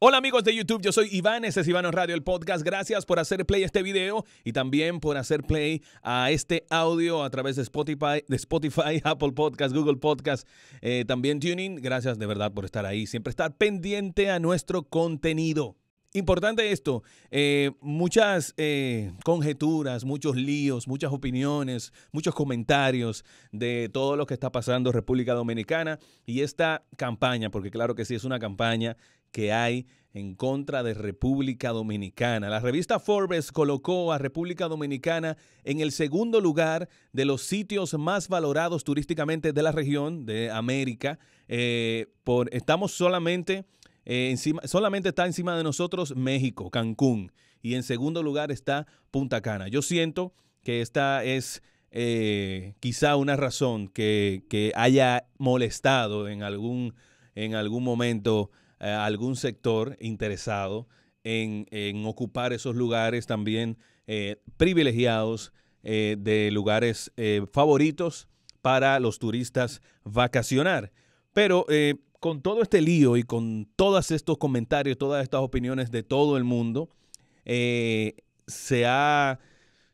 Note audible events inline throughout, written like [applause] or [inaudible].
Hola amigos de YouTube, yo soy Iván, ese es en Radio, el podcast. Gracias por hacer play a este video y también por hacer play a este audio a través de Spotify, de Spotify [laughs] Apple Podcast, Google Podcast, eh, también Tuning. Gracias de verdad por estar ahí, siempre estar pendiente a nuestro contenido. Importante esto, eh, muchas eh, conjeturas, muchos líos, muchas opiniones, muchos comentarios de todo lo que está pasando en República Dominicana y esta campaña, porque claro que sí es una campaña que hay en contra de República Dominicana. La revista Forbes colocó a República Dominicana en el segundo lugar de los sitios más valorados turísticamente de la región de América. Eh, por, estamos solamente, eh, encima, solamente está encima de nosotros México, Cancún, y en segundo lugar está Punta Cana. Yo siento que esta es eh, quizá una razón que, haya molestado en algún, en algún momento eh, algún sector interesado en, ocupar esos lugares también eh, privilegiados eh, de lugares favoritos para los turistas vacacionar. Pero con todo este lío y con todos estos comentarios, todas estas opiniones de todo el mundo, se ha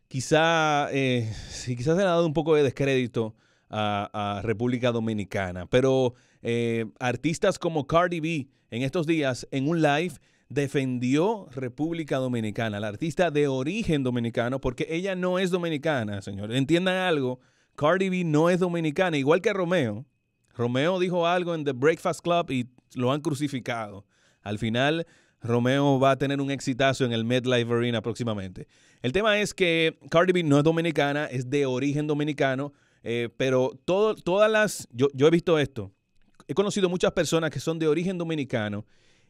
quizá, quizás se ha dado un poco de descrédito a, a República Dominicana. Pero eh, artistas como Cardi B en estos días en un live defendió República Dominicana, la artista de origen dominicano, porque ella no es dominicana, señor. Entiendan algo, Cardi B no es dominicana, igual que Romeo. Romeo dijo algo en The Breakfast Club y lo han crucificado. Al final, Romeo va a tener un exitazo en el MedLife Arena próximamente. El tema es que Cardi B no es dominicana, es de origen dominicano, eh, pero todas las... Yo, yo he visto esto he conocido muchas personas que son de origen dominicano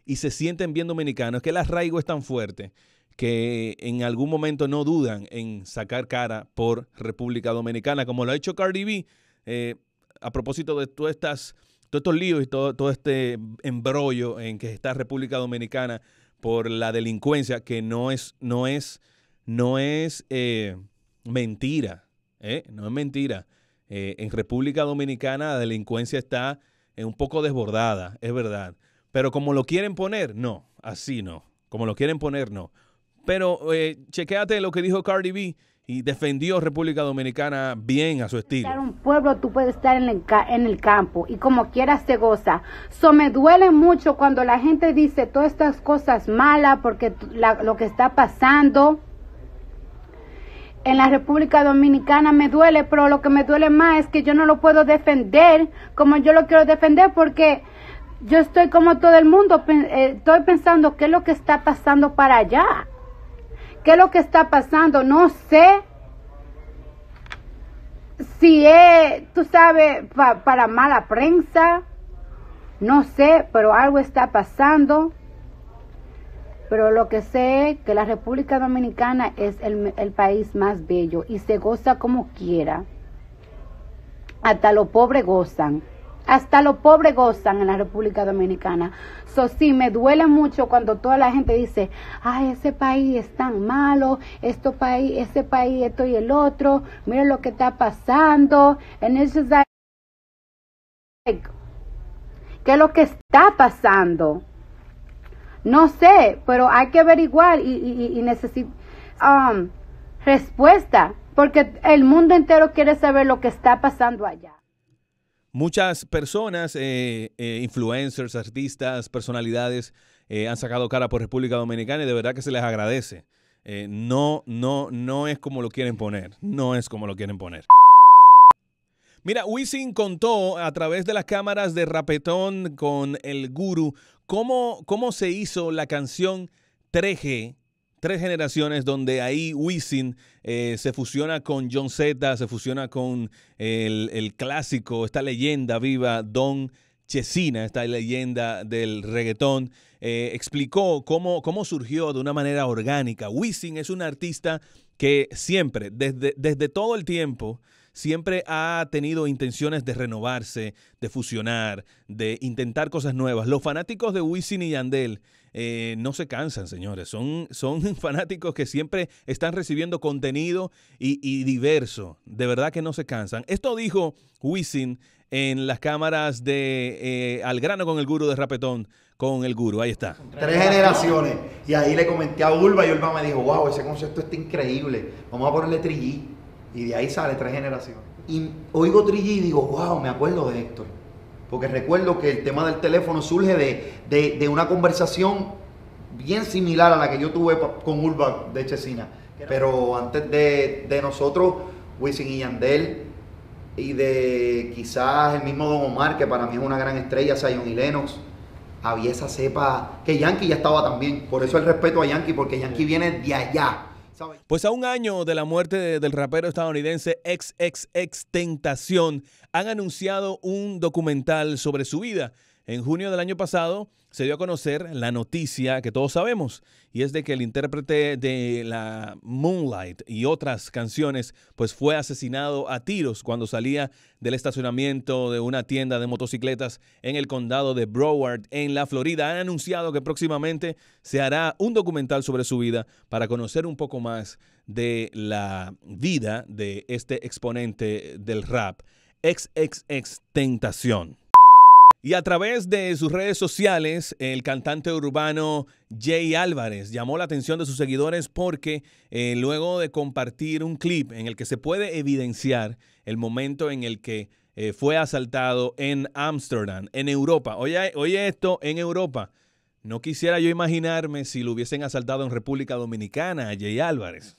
y se sienten bien dominicanos, que el arraigo es tan fuerte que en algún momento no dudan en sacar cara por República Dominicana, como lo ha hecho Cardi B, eh, a propósito de todas estas, todos estos líos y todo, este embrollo en que está República Dominicana por la delincuencia, que no es, no es, no es eh, mentira, eh, no es mentira. en República Dominicana la delincuencia está es un poco desbordada, es verdad. Pero como lo quieren poner, no, así no. Como lo quieren poner, no. Pero eh, chequéate lo que dijo Cardi B y defendió República Dominicana bien a su estilo. un pueblo, tú puedes estar en el, en el campo y como quieras se goza. So me duele mucho cuando la gente dice todas estas cosas malas porque lo que está pasando en la República Dominicana me duele, pero lo que me duele más es que yo no lo puedo defender como yo lo quiero defender porque yo estoy como todo el mundo, eh, estoy pensando qué es lo que está pasando para allá, qué es lo que está pasando, no sé si es, tú sabes, para mala prensa, no sé, pero algo está pasando pero lo que sé que la República Dominicana es el, el, país más bello y se goza como quiera. Hasta los pobres gozan. Hasta los pobres gozan en la República Dominicana. So, sí, me duele mucho cuando toda la gente dice, ay, ese país es tan malo, este país, ese país, esto y el otro, ¡Miren lo que está pasando. en ¿qué es lo que está pasando? No sé, pero hay que averiguar y, y, necesito um, respuesta, porque el mundo entero quiere saber lo que está pasando allá. Muchas personas, eh, eh, influencers, artistas, personalidades, eh, han sacado cara por República Dominicana y de verdad que se les agradece. no, no, no es como lo quieren poner. No es como lo quieren poner. Mira, Wisin contó a través de las cámaras de Rapetón con el Guru ¿Cómo, se hizo la canción 3G? tres generaciones donde ahí Wisin eh, se fusiona con John Z, se fusiona con el, clásico, esta leyenda viva, Don Chesina, esta leyenda del reggaetón. Eh, explicó cómo, cómo surgió de una manera orgánica. Wisin es un artista que siempre, desde, desde todo el tiempo, siempre ha tenido intenciones de renovarse, de fusionar, de intentar cosas nuevas. Los fanáticos de Wisin y Yandel eh, no se cansan, señores. Son, son [laughs] fanáticos que siempre están recibiendo contenido y, diverso. De verdad que no se cansan. Esto dijo Wisin en las cámaras de eh, Al grano con el guru de Rapetón, con el guru. Ahí está. Tres generaciones. Y ahí le comenté a Ulva y Ulva me dijo, wow, ese concepto está increíble. Vamos a ponerle trillito y de ahí sale tres generaciones. Y oigo Trilli y digo, wow, me acuerdo de Héctor. Porque recuerdo que el tema del teléfono surge de, una conversación bien similar a la que yo tuve con Urba de Chesina. Pero antes de, nosotros, Wisin y Yandel, y de quizás el mismo Don Omar, que para mí es una gran estrella, Zion y Lennox, había esa cepa que Yankee ya estaba también. Por eso el respeto a Yankee, porque Yankee viene de allá. Pues a un año de la muerte del rapero estadounidense ex Tentación, han anunciado un documental sobre su vida en junio del año pasado se dio a conocer la noticia que todos sabemos, y es de que el intérprete de la Moonlight y otras canciones, pues fue asesinado a tiros cuando salía del estacionamiento de una tienda de motocicletas en el condado de Broward, en la Florida. Han anunciado que próximamente se hará un documental sobre su vida para conocer un poco más de la vida de este exponente del rap, ex Tentación. Y a través de sus redes sociales, el cantante urbano Jay Álvarez llamó la atención de sus seguidores porque eh, luego de compartir un clip en el que se puede evidenciar el momento en el que eh, fue asaltado en Ámsterdam, en Europa. Oye, oye esto, en Europa. No quisiera yo imaginarme si lo hubiesen asaltado en República Dominicana a Jay Álvarez.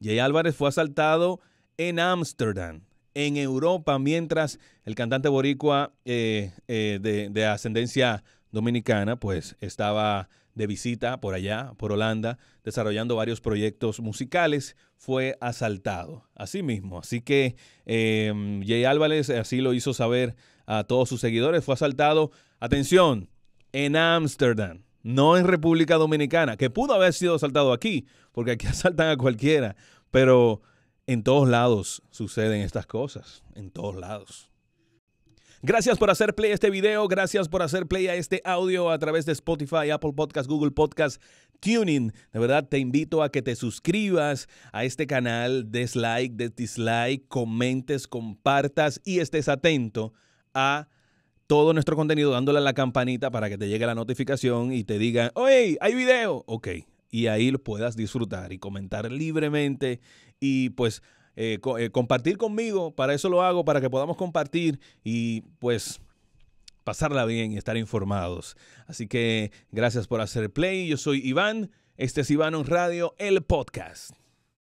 Jay Álvarez fue asaltado en Ámsterdam en Europa, mientras el cantante boricua eh, eh, de, ascendencia dominicana, pues estaba de visita por allá, por Holanda, desarrollando varios proyectos musicales, fue asaltado. Así mismo, así que em, Jay Álvarez así lo hizo saber a todos sus seguidores, fue asaltado, atención, en Ámsterdam no en República Dominicana, que pudo haber sido asaltado aquí, porque aquí [laughs] asaltan a cualquiera, pero en todos lados suceden estas cosas, en todos lados. Gracias por hacer play a este video, gracias por hacer play a este audio a través de Spotify, Apple Podcast, Google Podcast, Tuning. De verdad te invito a que te suscribas a este canal, deslike, dislike, comentes, compartas y estés atento a todo nuestro contenido dándole a la campanita para que te llegue la notificación y te digan, oye, hay video. Ok, y ahí lo puedas disfrutar y comentar libremente y pues eh, eh, compartir conmigo, para eso lo hago, para que podamos compartir y pues pasarla bien y estar informados. Así que gracias por hacer play, yo soy Iván, este es Iván on Radio, el podcast.